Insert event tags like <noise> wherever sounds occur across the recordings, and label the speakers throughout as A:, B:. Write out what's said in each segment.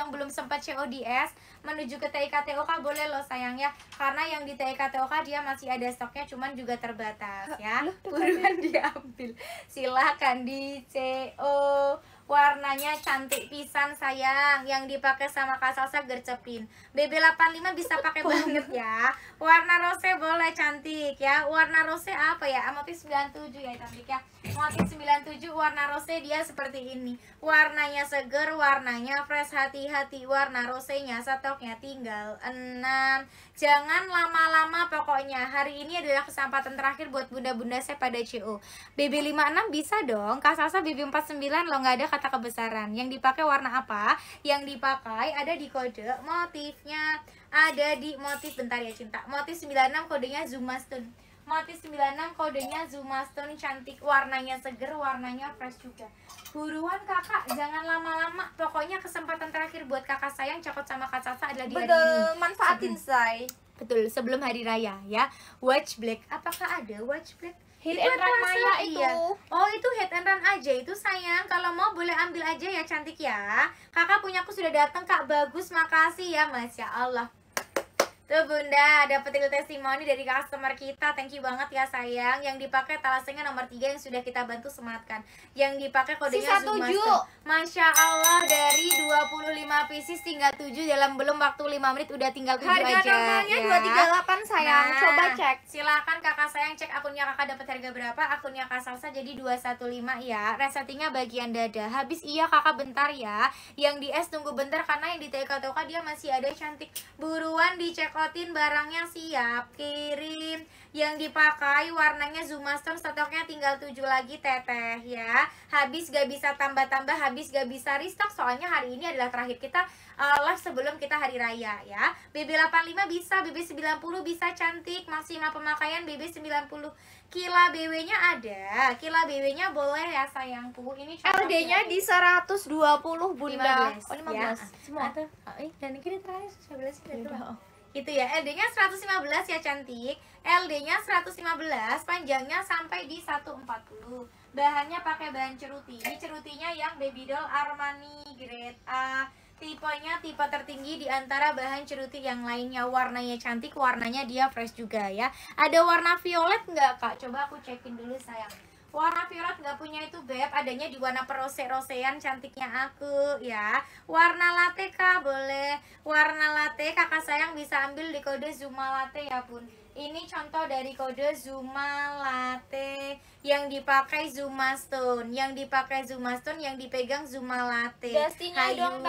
A: yang belum sempat CODS menuju ke TIKTOK boleh loh sayang ya karena yang di TIKTOK dia masih ada stoknya cuman juga terbatas ya buruan <laughs> diambil silahkan di CO Warnanya cantik pisan sayang. Yang dipakai sama Kak Salsa gercepin. BB85 bisa pakai banget ya. Warna rose boleh cantik ya. Warna rose apa ya? Motif 97 ya cantik ya. Motif 97 warna rose dia seperti ini. Warnanya seger, warnanya fresh. Hati-hati warna rosenya stoknya tinggal 6. Jangan lama-lama pokoknya. Hari ini adalah kesempatan terakhir buat bunda-bunda saya pada CO. BB56 bisa dong. Kak Salsa BB49 lo nggak ada kata kebesaran. Yang dipakai warna apa? Yang dipakai ada di kode motifnya. Ada di motif bentar ya cinta. Motif 96 kodenya Zuma Stone, Motif 96 kodenya Zuma Stone cantik warnanya seger, warnanya fresh juga. Buruan kakak, jangan lama-lama. Pokoknya kesempatan terakhir buat kakak sayang cokot sama kak Sasa adalah di Betul, hari ini. manfaatin say. Betul, sebelum hari raya ya. Watch black. Apakah ada watch black? Hit itu and run Maya iya. itu. iya. Oh itu hit and run aja itu sayang. Kalau mau boleh ambil aja ya cantik ya. Kakak punya aku sudah datang kak bagus makasih ya masya Allah. Tuh Bunda, dapat real testimoni dari customer kita. Thank you banget ya sayang. Yang dipakai talasnya nomor 3 yang sudah kita bantu sematkan. Yang dipakai kodenya Sisa 7. Masya Allah dari 25 pieces tinggal 7 dalam belum waktu 5 menit udah tinggal 7 harga aja. Harga normalnya ya. 238 sayang. Nah, Coba cek. Silakan Kakak sayang cek akunnya Kakak dapat harga berapa? Akunnya Kak Salsa jadi 215 ya. Resetingnya bagian dada. Habis iya Kakak bentar ya. Yang di S tunggu bentar karena yang di TK-TK dia masih ada cantik. Buruan dicek cekotin barangnya siap kirim yang dipakai warnanya zoomaster stoknya tinggal 7 lagi teteh ya habis gak bisa tambah-tambah habis gak bisa restock soalnya hari ini adalah terakhir kita uh, live sebelum kita hari raya ya BB85 bisa BB90 bisa cantik maksimal pemakaian BB90 kila BW nya ada kila BW nya boleh ya sayangku ini LD nya di 120
B: bunda 15, oh 15 ya.
A: semua eh, dan ini terakhir 11 itu iya, itu ya, LD-nya 115 ya cantik. LD-nya 115, panjangnya sampai di 140. Bahannya pakai bahan ceruti. Cerutinya yang baby doll Armani grade A. Tipenya tipe tertinggi di antara bahan ceruti yang lainnya Warnanya cantik, warnanya dia fresh juga ya Ada warna violet nggak kak? Coba aku cekin dulu sayang Warna violet nggak punya itu beb, adanya di warna perose-rosean cantiknya aku ya. Warna latte kak boleh, warna latte kakak sayang bisa ambil di kode Zuma Latte ya pun Ini contoh dari kode Zuma Latte yang dipakai Zuma Stone, yang dipakai Zuma Stone, yang dipegang Zuma Latte. Dasinya Hayu, dong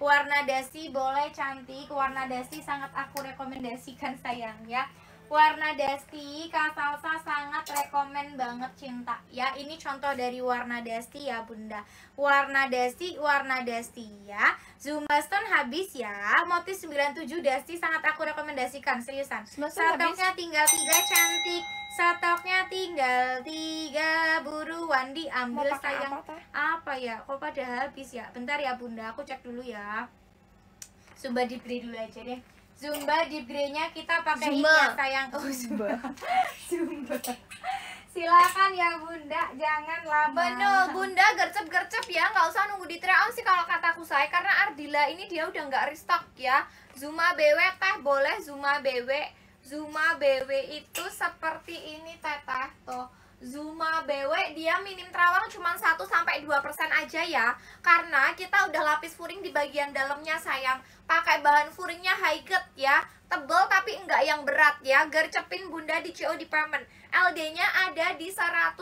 A: Warna dasi boleh cantik, warna dasi sangat aku rekomendasikan sayang ya. Warna Dusty, Kak Salsa sangat rekomen banget cinta ya. Ini contoh dari warna Dusty ya bunda. Warna Dusty, warna Dusty ya. Zumba Stone habis ya. Motif 97 Dusty sangat aku rekomendasikan seriusan. Stoknya tinggal tiga cantik. Stoknya tinggal tiga buruan diambil sayang. Apa, apa ya? Kok pada habis ya? Bentar ya bunda, aku cek dulu ya. Sumba diberi dulu aja deh. Zumba deep grey-nya kita pakai ini ya sayang. Oh, Zumba. <laughs> Zumba.
B: Silakan ya Bunda, jangan lama. Bener, Bunda gercep-gercep ya, nggak usah nunggu di tryout sih kalau kataku saya karena Ardila ini dia udah nggak restock ya. Zuma BW teh boleh Zuma BW. Zuma BW itu seperti ini teteh tuh Zuma BW dia minim terawang cuma 1 sampai 2% aja ya. Karena kita udah lapis furing di bagian dalamnya sayang. Pakai bahan furingnya high cut ya. Tebel tapi enggak yang berat ya. Gercepin Bunda di CO Department. LD-nya ada di 115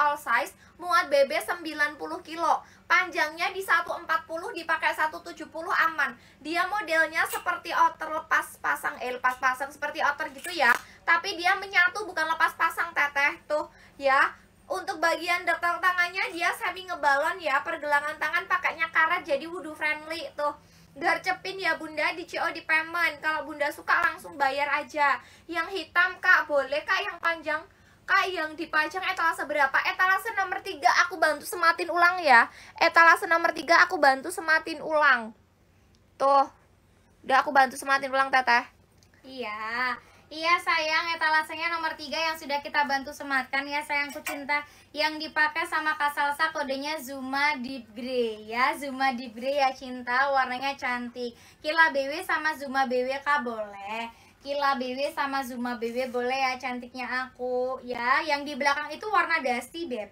B: all size, muat BB 90 kilo. Panjangnya di 140 dipakai 170 aman. Dia modelnya seperti outer lepas pasang eh lepas pasang seperti outer gitu ya tapi dia menyatu bukan lepas pasang teteh tuh ya untuk bagian detail tangannya dia semi ngebalon ya pergelangan tangan pakainya karet jadi wudhu friendly tuh gercepin ya bunda di CO di payment Kalau bunda suka langsung bayar aja Yang hitam kak boleh kak yang panjang Kak yang dipajang etalase berapa? Etalase nomor tiga aku bantu sematin ulang ya Etalase nomor tiga aku bantu sematin ulang Tuh Udah aku bantu sematin ulang teteh Iya Iya
A: sayang, etalasenya nomor 3 yang sudah kita bantu sematkan ya sayangku cinta Yang dipakai sama Kak Salsa kodenya Zuma Deep Grey ya Zuma Deep Grey ya cinta, warnanya cantik Kila BW sama Zuma BW kak boleh Kila BW sama Zuma BW boleh ya cantiknya aku ya Yang di belakang itu warna dusty beb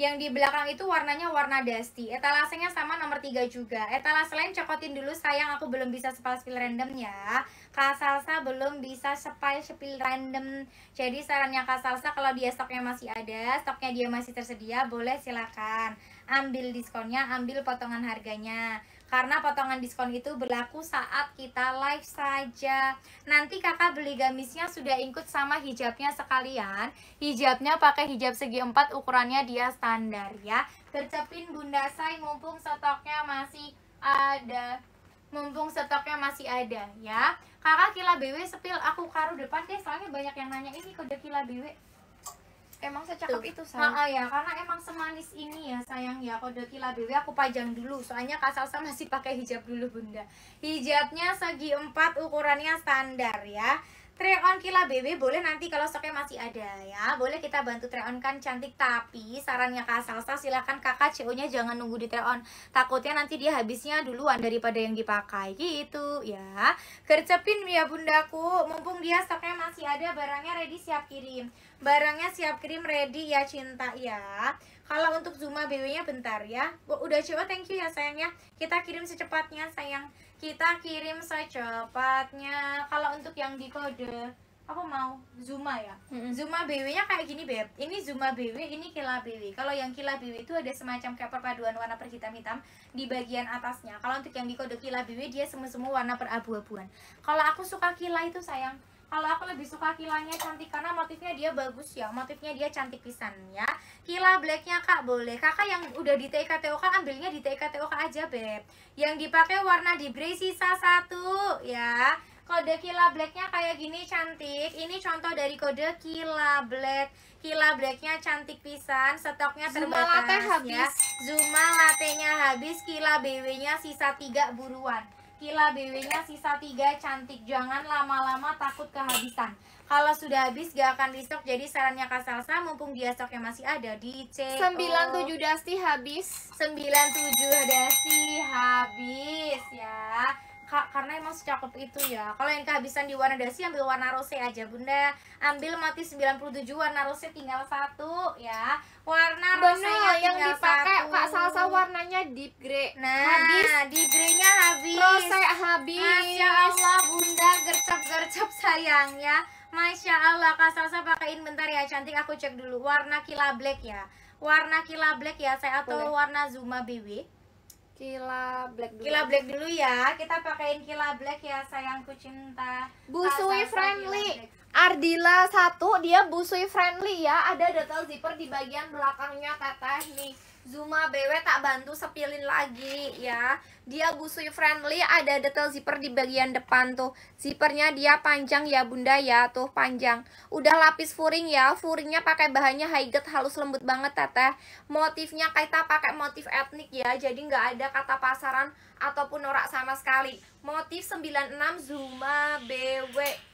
A: yang di belakang itu warnanya warna dusty etalasenya sama nomor 3 juga etalase lain cokotin dulu sayang aku belum bisa sepal spill random ya Kak Salsa belum bisa sepal spill random jadi sarannya Kak Salsa kalau dia stoknya masih ada stoknya dia masih tersedia boleh silakan ambil diskonnya ambil potongan harganya karena potongan diskon itu berlaku saat kita live saja. Nanti kakak beli gamisnya sudah ikut sama hijabnya sekalian. Hijabnya pakai hijab segi empat, ukurannya dia standar ya. tercepin bunda saya mumpung stoknya masih ada. Mumpung stoknya masih ada ya. Kakak kila BW sepil aku karu depan deh, soalnya banyak yang nanya ini kode kila BW emang secakap itu sayang nah, ya karena emang semanis ini ya sayang ya kode kila dewi aku pajang dulu soalnya kak Salsa masih pakai hijab dulu bunda hijabnya segi empat ukurannya standar ya Try on Kila BB boleh nanti kalau stoknya masih ada ya Boleh kita bantu try on kan cantik Tapi sarannya Kak Salsa silahkan kakak CO nya jangan nunggu di try on Takutnya nanti dia habisnya duluan daripada yang dipakai gitu ya kercepin ya bundaku Mumpung dia stoknya masih ada barangnya ready siap kirim Barangnya siap kirim ready ya cinta ya Kalau untuk Zuma BW nya bentar ya Udah coba thank you ya sayang ya Kita kirim secepatnya sayang kita kirim secepatnya kalau untuk yang di kode aku mau Zuma ya mm-hmm. Zuma BW nya kayak gini beb ini Zuma BW ini Kila BW kalau yang Kila BW itu ada semacam kayak perpaduan warna perhitam hitam di bagian atasnya kalau untuk yang di kode Kila BW dia semua semua warna perabu-abuan kalau aku suka Kila itu sayang kalau aku lebih suka kilanya cantik karena motifnya dia bagus ya motifnya dia cantik pisan ya kila blacknya kak boleh kakak yang udah di TKTOK ambilnya di TKTOK aja beb yang dipakai warna di bray sisa satu ya kode kila blacknya kayak gini cantik ini contoh dari kode kila black kila blacknya cantik pisan stoknya terbatas ya. Zuma latte habis ya. Zuma latenya habis kila BW nya sisa tiga buruan Kila BW-nya sisa 3 cantik. Jangan lama-lama takut kehabisan. Kalau sudah habis gak akan di stok. Jadi sarannya Kak Salsa mumpung dia stoknya masih ada di C. 97
B: dasi habis. 97 dasi habis
A: karena emang secakep itu ya kalau yang kehabisan di warna dasi ambil warna rose aja bunda ambil mati 97 warna rose tinggal satu ya warna rose yang dipakai satu. kak salsa warnanya
B: deep grey nah habis deep greynya habis rose habis Masya Allah bunda
A: gercep-gercep sayangnya Masya Allah kak salsa pakaiin bentar ya cantik aku cek dulu warna kila black ya warna kila black ya saya atau Boleh. warna zuma BW Kila Black dulu. Kila Black dulu ya. Kita pakaiin Kila Black ya sayangku cinta. Busui friendly.
B: Ardila satu dia busui friendly ya ada detail zipper di bagian belakangnya teteh nih Zuma BW tak bantu sepilin lagi ya dia busui friendly ada detail zipper di bagian depan tuh zippernya dia panjang ya bunda ya tuh panjang udah lapis furing ya furingnya pakai bahannya high halus lembut banget teteh motifnya kita pakai motif etnik ya jadi nggak ada kata pasaran ataupun norak sama sekali motif 96 Zuma BW